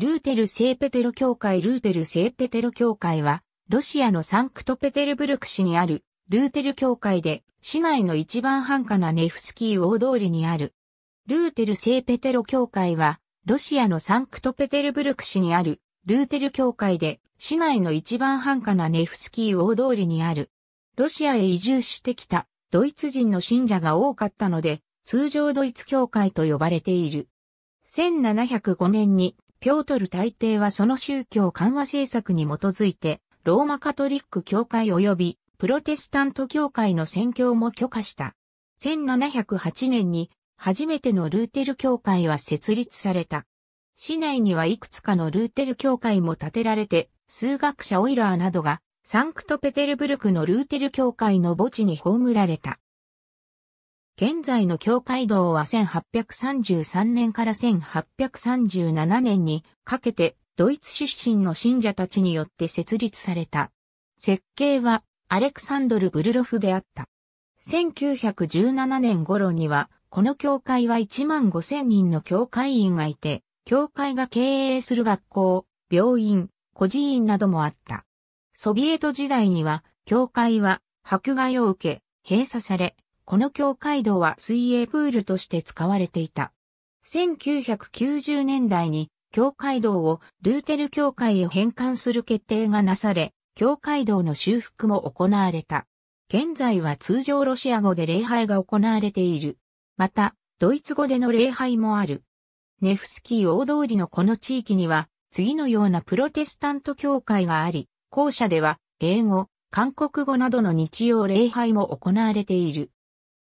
ルーテル聖ペテロ教会ルーテル聖ペテロ教会は、ロシアのサンクトペテルブルク市にあるルーテル教会で、市内の一番繁華なネフスキー大通りにある。ルーテル聖ペテロ教会は、ロシアのサンクトペテルブルク市にあるルーテル教会で、市内の一番繁華なネフスキー大通りにある。ロシアへ移住してきたドイツ人の信者が多かったので、通常ドイツ教会と呼ばれている。1705年にピョートル大帝はその宗教緩和政策に基づいて、ローマカトリック教会及びプロテスタント教会の宣教も許可した。1708年に初めてのルーテル教会は設立された。市内にはいくつかのルーテル教会も建てられて、数学者オイラーなどがサンクトペテルブルクのルーテル教会の墓地に葬られた。現在の教会道は1833年から1837年にかけてドイツ出身の信者たちによって設立された。設計はアレクサンドル・ブルロフであった。1917年頃には、この教会は1万5千人の教会員がいて、教会が経営する学校、病院、孤児院などもあった。ソビエト時代には、教会は迫害を受け、閉鎖され、この境界道は水泳プールとして使われていた。1990年代に境界道をルーテル境界へ返還する決定がなされ、境界道の修復も行われた。現在は通常ロシア語で礼拝が行われている。また、ドイツ語での礼拝もある。ネフスキー大通りのこの地域には、次のようなプロテスタント教会があり、校舎では、英語、韓国語などの日曜礼拝も行われている。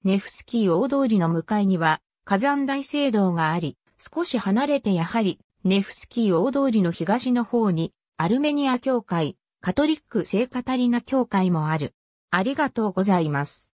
ネフスキー大通りの向かいには火山大聖堂があり、少し離れてやはりネフスキー大通りの東の方にアルメニア教会、カトリック聖カタリナ教会もある。ありがとうございます。